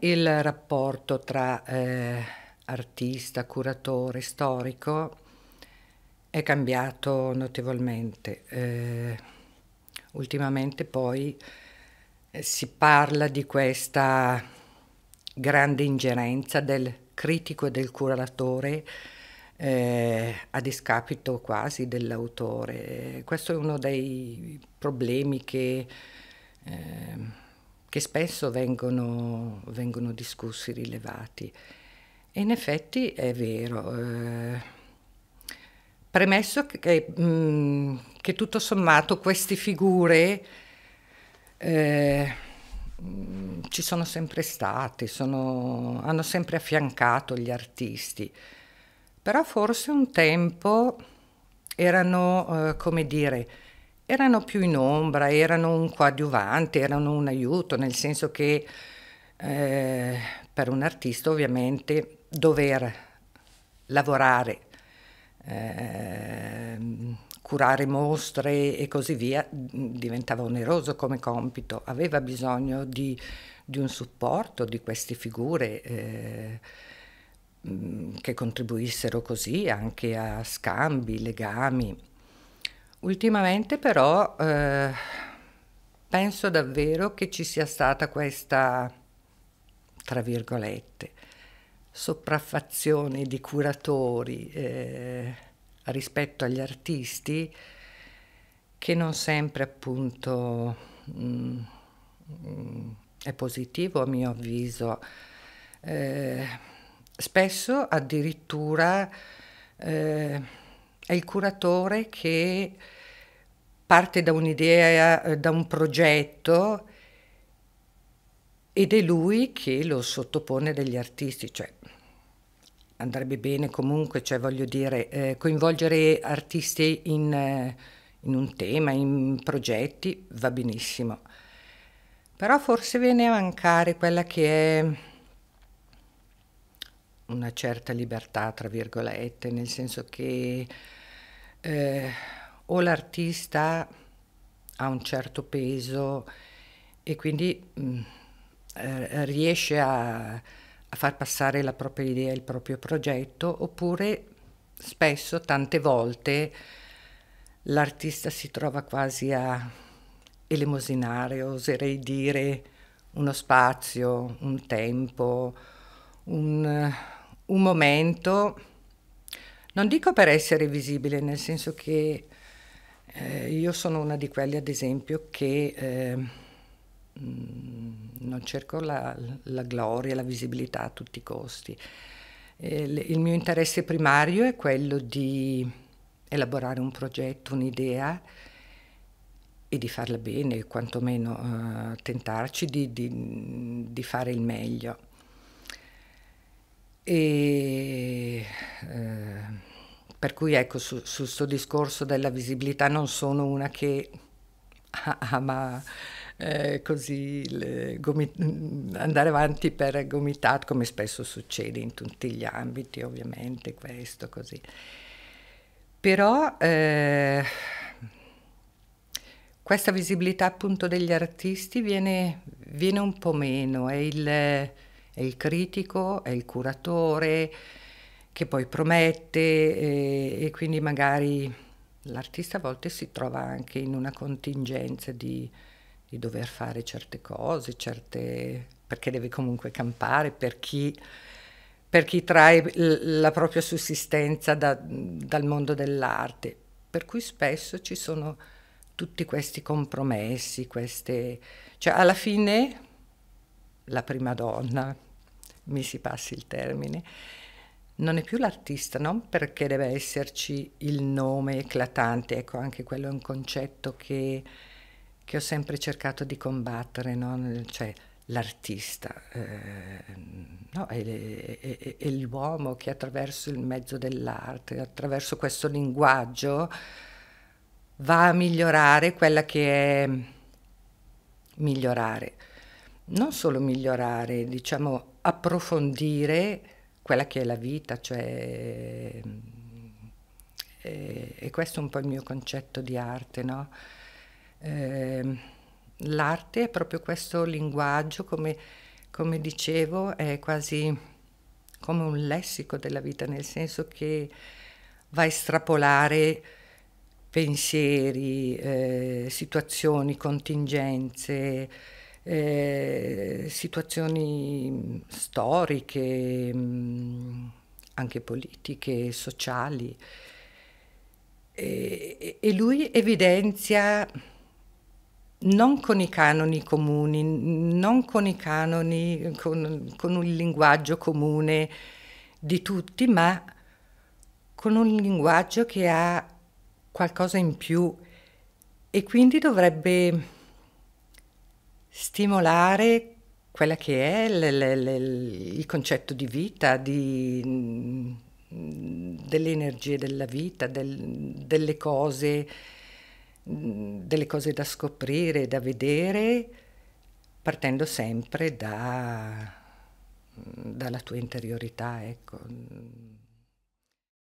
Il rapporto tra eh, artista, curatore, storico è cambiato notevolmente. Eh, ultimamente poi eh, si parla di questa grande ingerenza del critico e del curatore eh, a discapito quasi dell'autore. Questo è uno dei problemi che eh, che spesso vengono, vengono discussi, rilevati. E in effetti è vero. Eh, premesso che, mh, mm, che, tutto sommato queste figure eh, ci sono sempre state, sono, hanno sempre affiancato gli artisti, però forse un tempo erano, eh, come dire, erano più in ombra, erano un coadiuvante, erano un aiuto, nel senso che eh, per un artista ovviamente dover lavorare, eh, curare mostre e così via diventava oneroso come compito, aveva bisogno di, di un supporto di queste figure. Eh, mm, che contribuissero così anche a scambi, legami. Ultimamente però eh, penso davvero che ci sia stata questa, tra virgolette, sopraffazione di curatori eh, rispetto agli artisti che non sempre appunto mh, mm, mh, mm, è positivo a mio avviso. Eh, spesso addirittura eh, è il curatore che parte da un'idea, eh, da un progetto ed è lui che lo sottopone degli artisti, cioè andrebbe bene comunque, cioè voglio dire, eh, coinvolgere artisti in, eh, in, un tema, in progetti, va benissimo. Però forse viene a mancare quella che è una certa libertà, tra virgolette, nel senso che eh, o l'artista ha un certo peso e quindi mh, mm, eh, riesce a, a far passare la propria idea, il proprio progetto, oppure spesso, tante volte, l'artista si trova quasi a elemosinare, oserei dire, uno spazio, un tempo, un, un momento non dico per essere visibile, nel senso che eh, io sono una di quelle, ad esempio, che eh, non cerco la, la, gloria, la visibilità a tutti i costi. Il, mio interesse primario è quello di elaborare un progetto, un'idea e di farla bene, quantomeno eh, tentarci di, di, di fare il meglio. E, eh, per cui ecco, su, su sto discorso della visibilità non sono una che ama eh, così le, andare avanti per gomitat, come spesso succede in tutti gli ambiti, ovviamente, questo così. Però eh, questa visibilità appunto degli artisti viene, viene un po' meno, è il, è il critico, è il curatore, che poi promette e, eh, e quindi magari l'artista a volte si trova anche in una contingenza di, di dover fare certe cose, certe, perché deve comunque campare, per chi, per chi trae la propria sussistenza da, dal mondo dell'arte. Per cui spesso ci sono tutti questi compromessi, queste... cioè alla fine la prima donna, mi si passi il termine, non è più l'artista, non perché deve esserci il nome eclatante, ecco anche quello è un concetto che, che ho sempre cercato di combattere, no? cioè l'artista eh, no, è, è, è l'uomo che attraverso il mezzo dell'arte, attraverso questo linguaggio va a migliorare quella che è migliorare, non solo migliorare, diciamo approfondire quella che è la vita, cioè, mm, e, eh, e questo è un po' il mio concetto di arte, no? Eh, l'arte è proprio questo linguaggio, come, come, dicevo, è quasi come un lessico della vita, nel senso che va a estrapolare pensieri, eh, situazioni, contingenze, eh, situazioni mm, storiche, mm, anche politiche, sociali. E, e lui evidenzia non con i canoni comuni, non con i canoni, con, con un linguaggio comune di tutti, ma con un linguaggio che ha qualcosa in più e quindi dovrebbe stimolare quella che è le, le, le, il concetto di vita, di, mm, delle energie della vita, del, delle, cose, mm, delle cose da scoprire, da vedere, partendo sempre da, mm, dalla tua interiorità. Ecco.